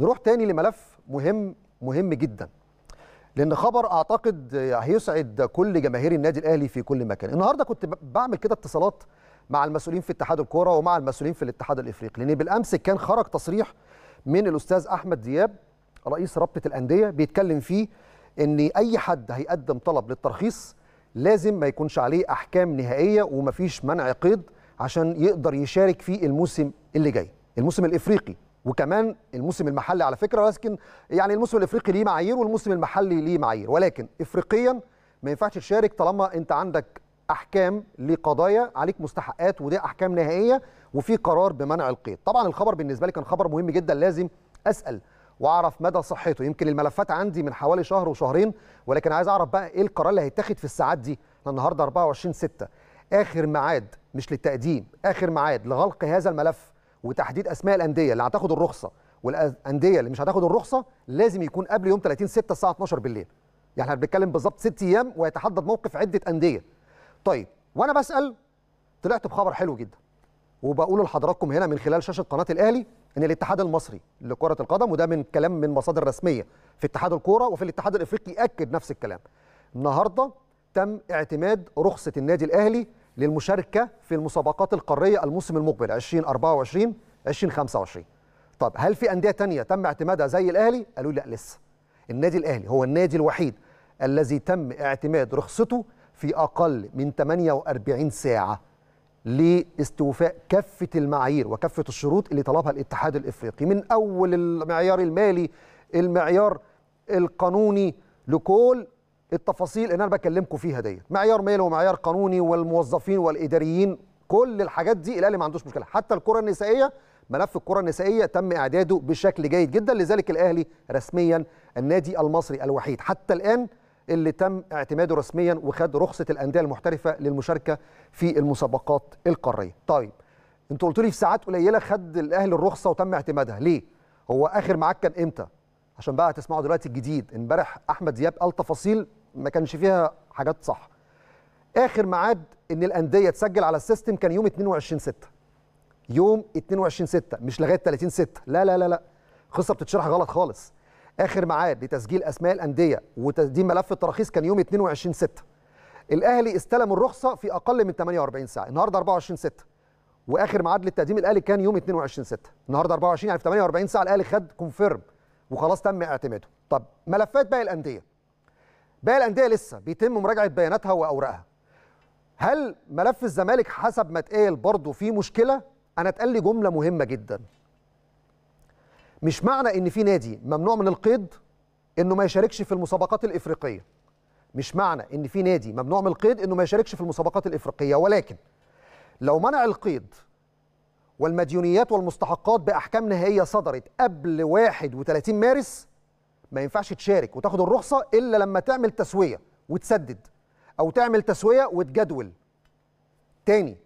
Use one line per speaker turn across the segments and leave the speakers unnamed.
نروح تاني لملف مهم مهم جدا لان خبر اعتقد هيسعد كل جماهير النادي الاهلي في كل مكان النهارده كنت بعمل كده اتصالات مع المسؤولين في اتحاد الكوره ومع المسؤولين في الاتحاد الافريقي لان بالامس كان خرج تصريح من الاستاذ احمد دياب رئيس رابطه الانديه بيتكلم فيه ان اي حد هيقدم طلب للترخيص لازم ما يكونش عليه احكام نهائيه ومفيش منع قيد عشان يقدر يشارك في الموسم اللي جاي الموسم الافريقي وكمان الموسم المحلي على فكره ولكن يعني الموسم الافريقي ليه معايير والموسم المحلي ليه معايير ولكن افريقيا ما ينفعش تشارك طالما انت عندك احكام لقضايا عليك مستحقات ودي احكام نهائيه وفي قرار بمنع القيد طبعا الخبر بالنسبه لي كان خبر مهم جدا لازم اسال واعرف مدى صحته يمكن الملفات عندي من حوالي شهر وشهرين ولكن عايز اعرف بقى ايه القرار اللي هيتاخد في الساعات دي النهارده 24 6 اخر ميعاد مش للتقديم اخر ميعاد لغلق هذا الملف وتحديد اسماء الانديه اللي هتاخد الرخصه والانديه اللي مش هتاخد الرخصه لازم يكون قبل يوم 30 6 الساعه 12 بالليل يعني احنا بنتكلم بالظبط ست ايام ويتحدد موقف عده انديه طيب وانا بسال طلعت بخبر حلو جدا وبقول لحضراتكم هنا من خلال شاشه قناه الاهلي ان الاتحاد المصري لكره القدم وده من كلام من مصادر رسميه في اتحاد الكوره وفي الاتحاد الافريقي اكد نفس الكلام النهارده تم اعتماد رخصه النادي الاهلي للمشاركه في المسابقات القاريه الموسم المقبل 2024 2025 طب هل في انديه تانية تم اعتمادها زي الاهلي قالوا لي لا لسه النادي الاهلي هو النادي الوحيد الذي تم اعتماد رخصته في اقل من 48 ساعه لاستوفاء كافه المعايير وكافه الشروط اللي طلبها الاتحاد الافريقي من اول المعيار المالي المعيار القانوني لكل التفاصيل اللي انا بكلمكم فيها ديت معيار مالي ومعيار قانوني والموظفين والاداريين كل الحاجات دي الاهلي ما عندوش مشكله حتى الكره النسائيه ملف الكره النسائيه تم اعداده بشكل جيد جدا لذلك الاهلي رسميا النادي المصري الوحيد حتى الان اللي تم اعتماده رسميا وخد رخصه الانديه المحترفه للمشاركه في المسابقات القاريه طيب انتوا قلتوا لي في ساعات قليله خد الاهلي الرخصه وتم اعتمادها ليه هو اخر معاك كان امتى عشان بقى هتسمعوا دلوقتي الجديد امبارح احمد دياب قال تفاصيل ما كانش فيها حاجات صح اخر ميعاد ان الانديه تسجل على السيستم كان يوم 22 6 يوم 22 6 مش لغايه 30 6 لا لا لا لا قصه بتتشرح غلط خالص اخر ميعاد لتسجيل اسماء الانديه وتقديم ملف التراخيص كان يوم 22 6 الاهلي استلم الرخصه في اقل من 48 ساعه النهارده 24 6 واخر ميعاد للتقديم الاهلي كان يوم 22 6 النهارده 24 يعني في 48 ساعه الاهلي خد كونفيرم وخلاص تم اعتماده طب ملفات باقي الانديه باقي الانديه لسه بيتم مراجعه بياناتها واوراقها هل ملف الزمالك حسب ما اتقال برضه فيه مشكله انا اتقال لي جمله مهمه جدا مش معنى ان في نادي ممنوع من القيد انه ما يشاركش في المسابقات الافريقيه مش معنى ان في نادي ممنوع من القيد انه ما يشاركش في المسابقات الافريقيه ولكن لو منع القيد والمديونيات والمستحقات باحكام نهائيه صدرت قبل 31 مارس ما ينفعش تشارك وتاخد الرخصه الا لما تعمل تسويه وتسدد او تعمل تسويه وتجدول تاني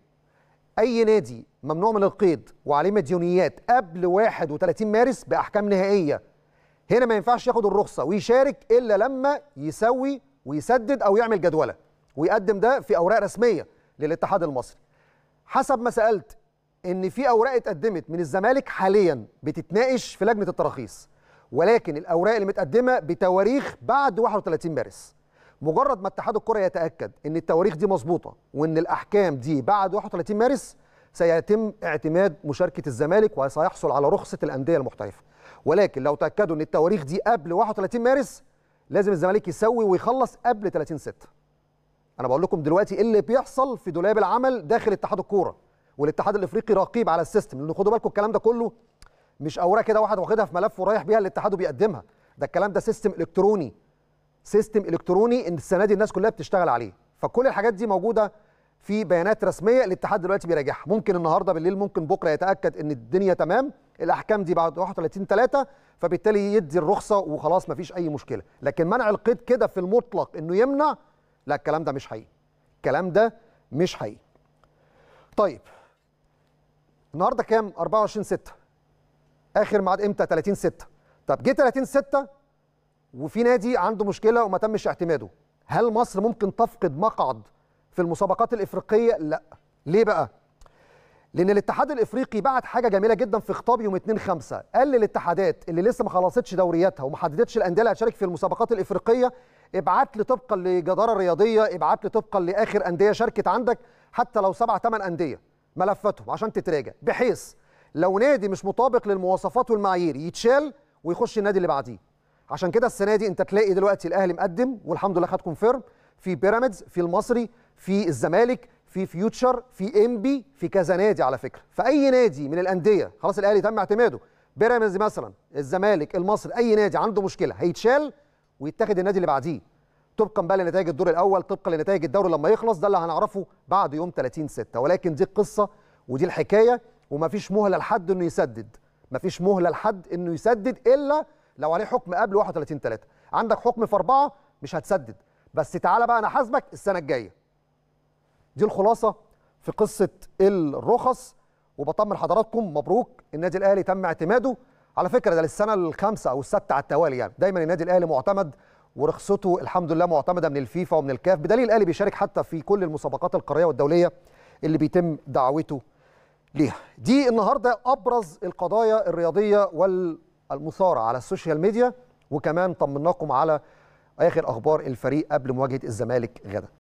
اي نادي ممنوع من القيد وعليه مديونيات قبل 31 مارس باحكام نهائيه هنا ما ينفعش ياخد الرخصه ويشارك الا لما يسوي ويسدد او يعمل جدوله ويقدم ده في اوراق رسميه للاتحاد المصري حسب ما سالت ان في اوراق اتقدمت من الزمالك حاليا بتتناقش في لجنه التراخيص ولكن الاوراق اللي متقدمه بتواريخ بعد 31 مارس مجرد ما اتحاد الكره يتاكد ان التواريخ دي مظبوطه وان الاحكام دي بعد 31 مارس سيتم اعتماد مشاركه الزمالك وسيحصل على رخصه الانديه المحترفه ولكن لو تاكدوا ان التواريخ دي قبل 31 مارس لازم الزمالك يسوي ويخلص قبل 30 6 انا بقول لكم دلوقتي ايه اللي بيحصل في دولاب العمل داخل اتحاد الكوره والاتحاد الافريقي رقيب على السيستم لان خدوا بالكم الكلام ده كله مش اوراق كده واحد واخدها في ملف ورايح بيها الاتحاد وبيقدمها ده الكلام ده سيستم الكتروني سيستم الكتروني ان السنه دي الناس كلها بتشتغل عليه فكل الحاجات دي موجوده في بيانات رسميه الاتحاد دلوقتي بيراجعها ممكن النهارده بالليل ممكن بكره يتاكد ان الدنيا تمام الاحكام دي بعد 31 3 فبالتالي يدي الرخصه وخلاص مفيش اي مشكله لكن منع القيد كده في المطلق انه يمنع لا الكلام ده مش حقيقي الكلام ده مش حقيقي طيب النهارده كام 24 6 اخر ميعاد امتى 30 6 طب جه 30 6 وفي نادي عنده مشكله وما تمش اعتماده هل مصر ممكن تفقد مقعد في المسابقات الافريقيه لا ليه بقى لان الاتحاد الافريقي بعت حاجه جميله جدا في خطاب يوم 2 5 قال للاتحادات اللي لسه ما خلصتش دورياتها وما حددتش الانديه اللي هتشارك في المسابقات الافريقيه ابعت لي طبقا لجداره الرياضيه ابعت لي طبقا لاخر انديه شاركت عندك حتى لو سبع ثمان انديه ملفاتهم عشان تتراجع بحيث لو نادي مش مطابق للمواصفات والمعايير يتشال ويخش النادي اللي بعديه عشان كده السنه دي انت تلاقي دلوقتي الاهلي مقدم والحمد لله خد كونفيرم في بيراميدز في المصري في الزمالك في فيوتشر في انبي في كذا نادي على فكره فاي نادي من الانديه خلاص الاهلي تم اعتماده بيراميدز مثلا الزمالك المصري اي نادي عنده مشكله هيتشال ويتاخد النادي اللي بعديه طبقا بقى لنتائج الدور الاول طبقا لنتائج الدوري لما يخلص ده اللي هنعرفه بعد يوم 30 6 ولكن دي القصه ودي الحكايه ومفيش مهله لحد انه يسدد مفيش مهله لحد انه يسدد الا لو عليه حكم قبل 31 3 عندك حكم في اربعه مش هتسدد بس تعالى بقى انا حاسبك السنه الجايه دي الخلاصه في قصه الرخص وبطمن حضراتكم مبروك النادي الاهلي تم اعتماده على فكره ده للسنه الخامسه او السادسه على التوالي يعني دايما النادي الاهلي معتمد ورخصته الحمد لله معتمده من الفيفا ومن الكاف بدليل الاهلي بيشارك حتى في كل المسابقات القاريه والدوليه اللي بيتم دعوته ليها دي النهارده ابرز القضايا الرياضيه والمثاره على السوشيال ميديا وكمان طمناكم على اخر اخبار الفريق قبل مواجهه الزمالك غدا